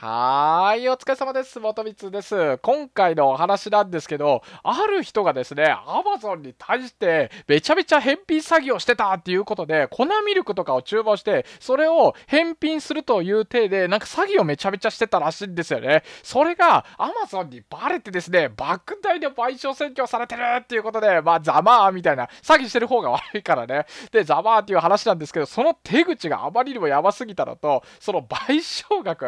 はーい、お疲れ様です。元光です。今回のお話なんですけど、ある人がですね、Amazon に対してめちゃめちゃ返品詐欺をしてたっていうことで、粉ミルクとかを注文して、それを返品するという体で、なんか詐欺をめちゃめちゃしてたらしいんですよね。それが Amazon にバレてですね、莫大な賠償請求されてるっていうことで、まあ、ざまあみたいな、詐欺してる方が悪いからね。で、ざまあっていう話なんですけど、その手口があまりにもやばすぎたのと、その賠償額、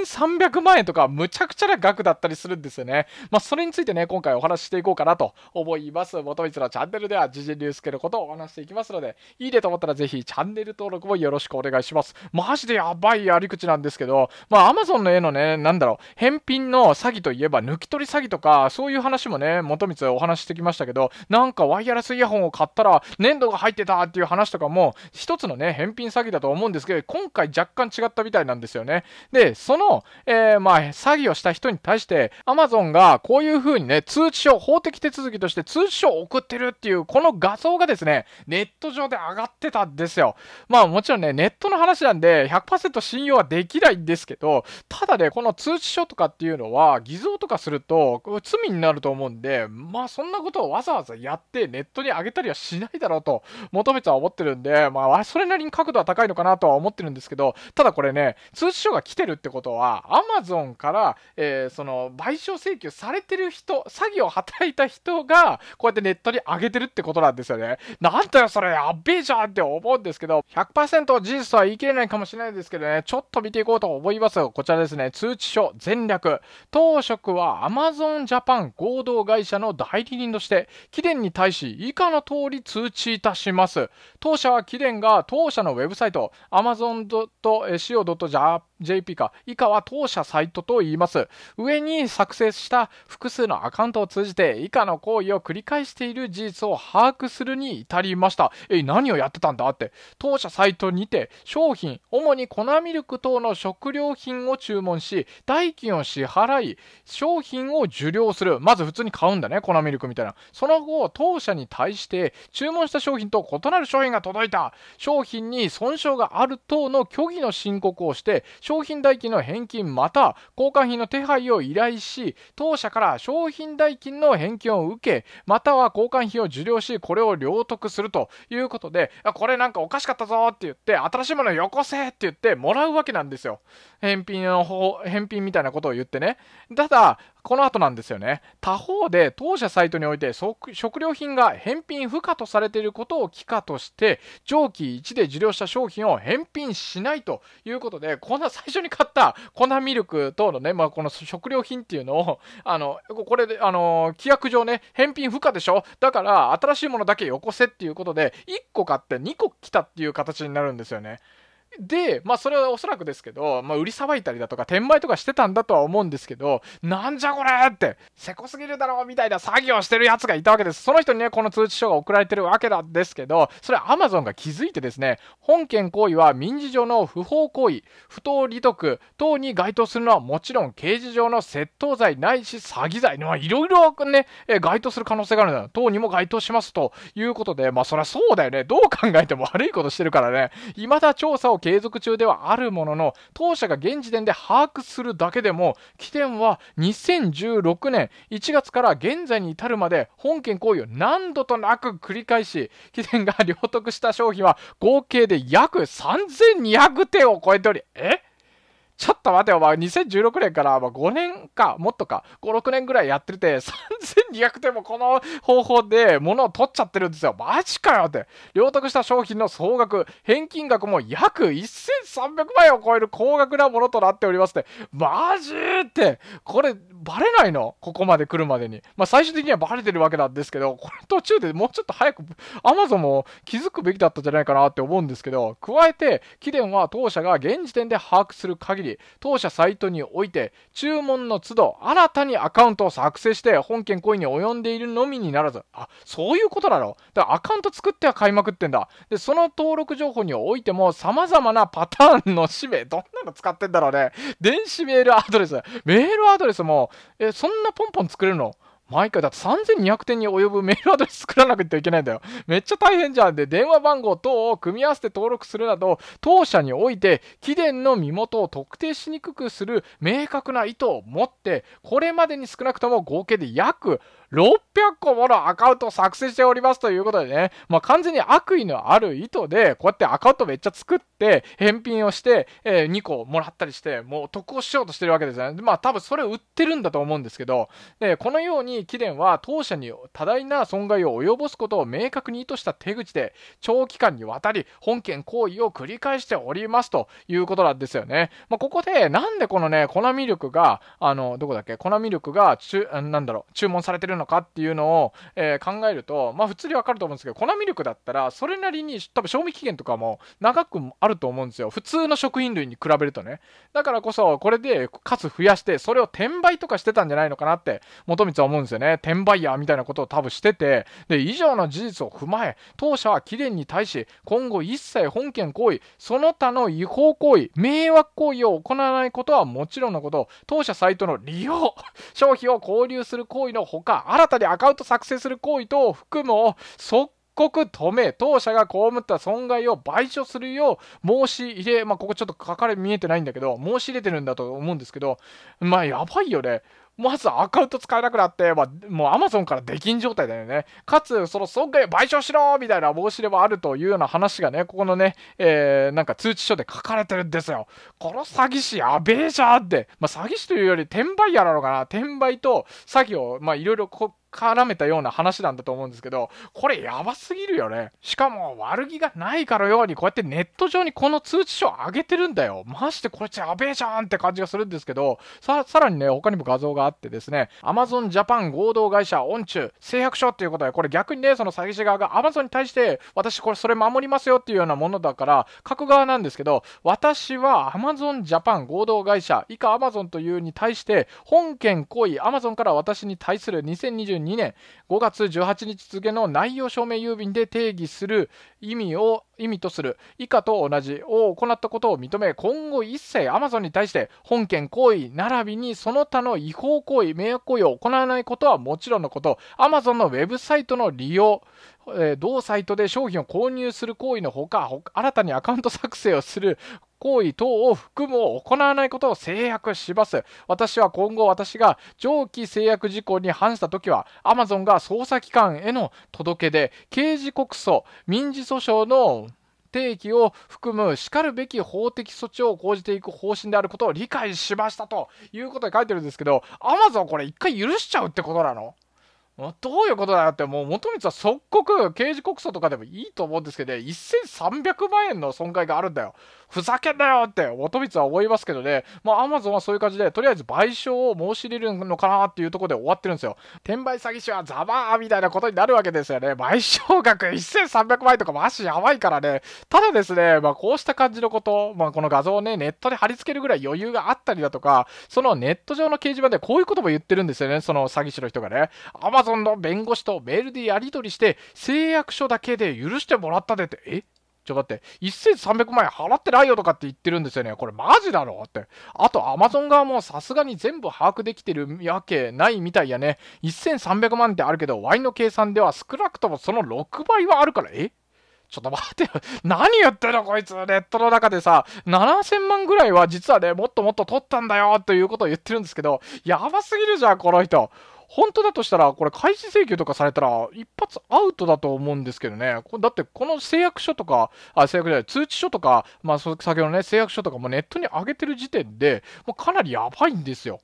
1300万円とかむちゃくちゃな額だったりするんですよね。まあ、それについてね、今回お話ししていこうかなと思います。元光のチャンネルでは、時事龍介のことをお話していきますので、いいねと思ったらぜひチャンネル登録もよろしくお願いします。マジでやばいやり口なんですけど、まあ、Amazon の絵のね、なんだろう、返品の詐欺といえば抜き取り詐欺とか、そういう話もね、元光お話してきましたけど、なんかワイヤレスイヤホンを買ったら、粘土が入ってたっていう話とかも、一つのね、返品詐欺だと思うんですけど、今回若干違ったみたいなんですよね。で、そのの、えー、まあ、詐欺をした人に対して、Amazon がこういう風にね、通知書、法的手続きとして通知書を送ってるっていう、この画像がですね、ネット上で上がってたんですよ。まあ、もちろんね、ネットの話なんで100%信用はできないんですけど、ただね、この通知書とかっていうのは、偽造とかすると罪になると思うんで、まあ、そんなことをわざわざやってネットに上げたりはしないだろうと、求めては思ってるんで、まあ、それなりに角度は高いのかなとは思ってるんですけど、ただこれね、通知書が来てるってことことは、アマゾンから、えー、その賠償請求されてる人、詐欺を働いた人が、こうやってネットに上げてるってことなんですよね。なんだよ、それ、やべえじゃんって思うんですけど、100%事実とは言い切れないかもしれないですけどね、ちょっと見ていこうと思います。こちらですね、通知書全略。当職は Amazon Japan 合同会社の代理人として、貴殿に対し以下の通り通知いたします。当社は貴殿が当社のウェブサイト、amazon.co.jp JP か以下は当社サイトと言います上に作成した複数のアカウントを通じて以下の行為を繰り返している事実を把握するに至りましたえ何をやってたんだって当社サイトにて商品主に粉ミルク等の食料品を注文し代金を支払い商品を受領するまず普通に買うんだね粉ミルクみたいなその後当社に対して注文した商品と異なる商品が届いた商品に損傷がある等の虚偽の申告をして商商品代金の返金また交換品の手配を依頼し当社から商品代金の返金を受けまたは交換費を受領しこれを領得するということでこれなんかおかしかったぞって言って新しいものよこせって言ってもらうわけなんですよ返品の方返品みたいなことを言ってねただこの後なんですよね。他方で当社サイトにおいて食料品が返品不可とされていることを期間として上記1で受領した商品を返品しないということでこんな最初に買った粉ミルク等のね、まあ、この食料品っていうのをあのこれであの規約上ね返品不可でしょだから新しいものだけよこせっていうことで1個買って2個来たっていう形になるんですよね。で、まあ、それはおそらくですけど、まあ、売りさばいたりだとか、転売とかしてたんだとは思うんですけど、なんじゃこれって、せこすぎるだろうみたいな作業してるやつがいたわけです。その人にね、この通知書が送られてるわけなんですけど、それは Amazon が気づいてですね、本件行為は民事上の不法行為、不当利得等に該当するのはもちろん、刑事上の窃盗罪ないし詐欺罪、まあ、いろいろね、え該当する可能性があるんだ。等にも該当しますということで、まあ、そりゃそうだよね。どう考えても悪いことしてるからね、未だ調査を継続中ではあるものの当社が現時点で把握するだけでも起点は2016年1月から現在に至るまで本件行為を何度となく繰り返し起点が領得した商品は合計で約3200点を超えておりえちょっと待てよ、お前、2016年から、まあ、5年か、もっとか、5、6年ぐらいやってて、3200点もこの方法で物を取っちゃってるんですよ。マジかよって。領得した商品の総額、返金額も約1300万円を超える高額なものとなっておりますで。て。マジって、これ、バレないのここまで来るまでに。まあ、最終的にはバレてるわけなんですけど、これ途中でもうちょっと早く、Amazon も気づくべきだったんじゃないかなって思うんですけど、加えて、貴殿は当社が現時点で把握する限り、当社サイトにおいて、注文の都度、新たにアカウントを作成して、本件行為に及んでいるのみにならず、あ、そういうことだろだからアカウント作っては買いまくってんだ。で、その登録情報においても、様々なパターンの氏名、どんなの使ってんだろうね。電子メールアドレス、メールアドレスも、え、そんなポンポン作れるの毎回だって3200点に及ぶメールアドレス作らなくてはいけないんだよ。めっちゃ大変じゃん。で、電話番号等を組み合わせて登録するなど、当社において、貴殿の身元を特定しにくくする明確な意図を持って、これまでに少なくとも合計で約600個ものアカウントを作成しておりますということでね、まあ、完全に悪意のある意図で、こうやってアカウントめっちゃ作って、返品をして、えー、2個もらったりして、もう得をしようとしてるわけですよね。でまあ、多分それ売ってるんだと思うんですけど、でこのように貴殿は当社に多大な損害を及ぼすことを明確に意図した手口で、長期間にわたり本件行為を繰り返しておりますということなんですよね。まあ、ここで、なんでこのね、粉ミルクが、あの、どこだっけ、粉ミルクが、なんだろう、注文されてるののかっていうのを、えー、考えると、まあ普通にわかると思うんですけど、粉ミルクだったら、それなりに多分賞味期限とかも長くあると思うんですよ。普通の食品類に比べるとね。だからこそ、これで数増やして、それを転売とかしてたんじゃないのかなって、元光は思うんですよね。転売ヤーみたいなことを多分してて、で、以上の事実を踏まえ、当社は貴殿に対し、今後一切本件行為、その他の違法行為、迷惑行為を行わないことはもちろんのこと、当社サイトの利用、商品を交流する行為のほか、新たにアカウント作成する行為等を含む即刻止め、当社が被った損害を賠償するよう申し入れ、まあ、ここちょっと書かれ見えてないんだけど、申し入れてるんだと思うんですけど、まあ、やばいよね。まずアカウント使えなくなって、まあ、もうアマゾンから出禁状態だよね。かつ、その損害賠償しろみたいな申し出もあるというような話がね、ここのね、えー、なんか通知書で書かれてるんですよ。この詐欺師やべえじゃんって。まあ、詐欺師というより転売屋なのかな。転売と詐欺を、まあ、いろいろこ絡めたような話なんだと思うんですけど、これやばすぎるよね。しかも悪気がないからようにこうやってネット上にこの通知書を上げてるんだよ。まジでこいつやべえじゃんって感じがするんですけど、さ、さらにね、他にも画像があってですね、Amazon Japan 合同会社オンチュ誓約書っていうことで、これ逆にね、その詐欺師側が Amazon に対して私これそれ守りますよっていうようなものだから、書く側なんですけど、私は Amazon Japan 合同会社以下 Amazon というに対して本件行為 Amazon から私に対する2022 2002年5月18日付の内容証明郵便で定義する意味を意味とする以下と同じを行ったことを認め今後一切 Amazon に対して本件行為並びにその他の違法行為迷惑行為を行わないことはもちろんのこと Amazon のウェブサイトの利用えー、同サイトで商品を購入する行為のほか新たにアカウント作成をする行為等を含むを行わないことを制約します私は今後私が上記制約事項に反した時は Amazon が捜査機関への届け出刑事告訴民事訴訟の提起を含むしかるべき法的措置を講じていく方針であることを理解しましたということで書いてるんですけど Amazon これ一回許しちゃうってことなのどういうことだよって、もう元光は即刻刑事告訴とかでもいいと思うんですけどね、1300万円の損害があるんだよ。ふざけんなよって元光は思いますけどね、まあ、アマゾンはそういう感じで、とりあえず賠償を申し入れるのかなっていうところで終わってるんですよ。転売詐欺師はざバーみたいなことになるわけですよね。賠償額1300万円とかマジやばいからね。ただですね、まあ、こうした感じのこと、まあ、この画像をね、ネットで貼り付けるぐらい余裕があったりだとか、そのネット上の掲示板でこういうことも言ってるんですよね、その詐欺師の人がね。マゾンの弁護士とメールでやり取りして誓約書だけで許してもらったでってえちょ、だって、1300万円払ってないよとかって言ってるんですよね。これマジだろって。あと、アマゾン側もさすがに全部把握できてるわけないみたいやね。1300万ってあるけど、Y の計算では少なくともその6倍はあるから、えちょっと待ってよ。何言ってるのこいつ。ネットの中でさ、7000万ぐらいは実はね、もっともっと取ったんだよということを言ってるんですけど、やばすぎるじゃん、この人。本当だとしたら、これ、開示請求とかされたら、一発アウトだと思うんですけどね、だってこの誓約書とか、あ誓約じゃない、通知書とか、まあ、先ほどね、誓約書とかもネットに上げてる時点で、もうかなりやばいんですよ。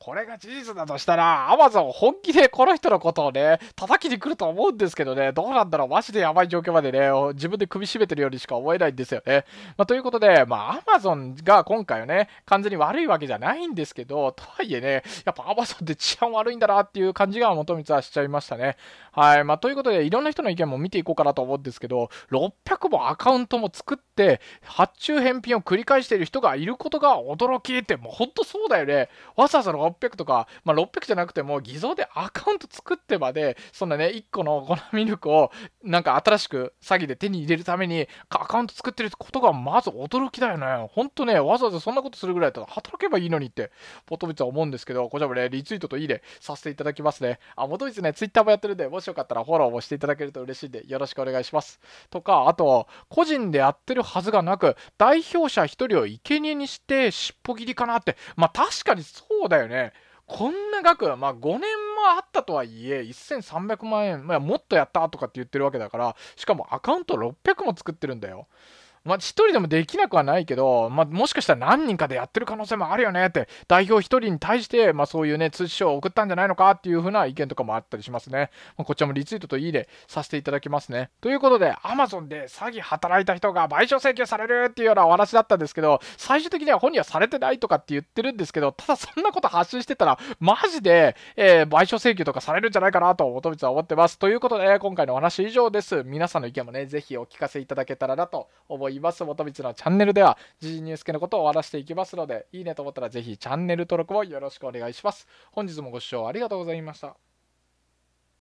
これが事実だとしたら、アマゾン本気でこの人のことをね、叩きに来ると思うんですけどね、どうなんだろう、マジでやばい状況までね、自分で首絞めてるようにしか思えないんですよね。まあ、ということで、まあ、アマゾンが今回はね、完全に悪いわけじゃないんですけど、とはいえね、やっぱアマゾンって治安悪いんだなっていう感じが元光はしちゃいましたね。はい。まあ、ということで、いろんな人の意見も見ていこうかなと思うんですけど、600もアカウントも作って、発注返品を繰り返している人がいることが驚きって、もうほんとそうだよね。わざわざ600とか、まあ、600じゃなくても、偽造でアカウント作ってまで、そんなね、1個の粉ミルクを、なんか新しく詐欺で手に入れるために、アカウント作ってることがまず驚きだよね。ほんとね、わざわざそんなことするぐらいだったら働けばいいのにって、ポトビツは思うんですけど、こちらもね、リツイートといいね、させていただきますね。あ、ポトビツね、ツイッターもやってるんで、ももしよかったらフォローもしていただけると嬉しいんで、よろしくお願いします。とか、あと、個人でやってるはずがなく、代表者1人を生贄にして、尻尾切りかなって、まあ確かにそうだよね。こんな額、まあ5年もあったとはいえ、1300万円、まあ、もっとやったとかって言ってるわけだから、しかもアカウント600も作ってるんだよ。まあ、1人でもできなくはないけど、まあ、もしかしたら何人かでやってる可能性もあるよねって、代表1人に対して、まあ、そういうね、通知書を送ったんじゃないのかっていうふうな意見とかもあったりしますね。まあ、こちらもリツイートといいね、させていただきますね。ということで、Amazon で詐欺働いた人が賠償請求されるっていうようなお話だったんですけど、最終的には本人はされてないとかって言ってるんですけど、ただそんなこと発信してたら、マジで、えー、賠償請求とかされるんじゃないかなと、元とは思ってます。ということで、今回のお話以上です。皆さんの意見もね、ぜひお聞かせいただけたらなと思います。います。元道のチャンネルでは、時事ニュース系のことを終わらせていきますので、いいねと思ったらぜひチャンネル登録をよろしくお願いします。本日もご視聴ありがとうございました。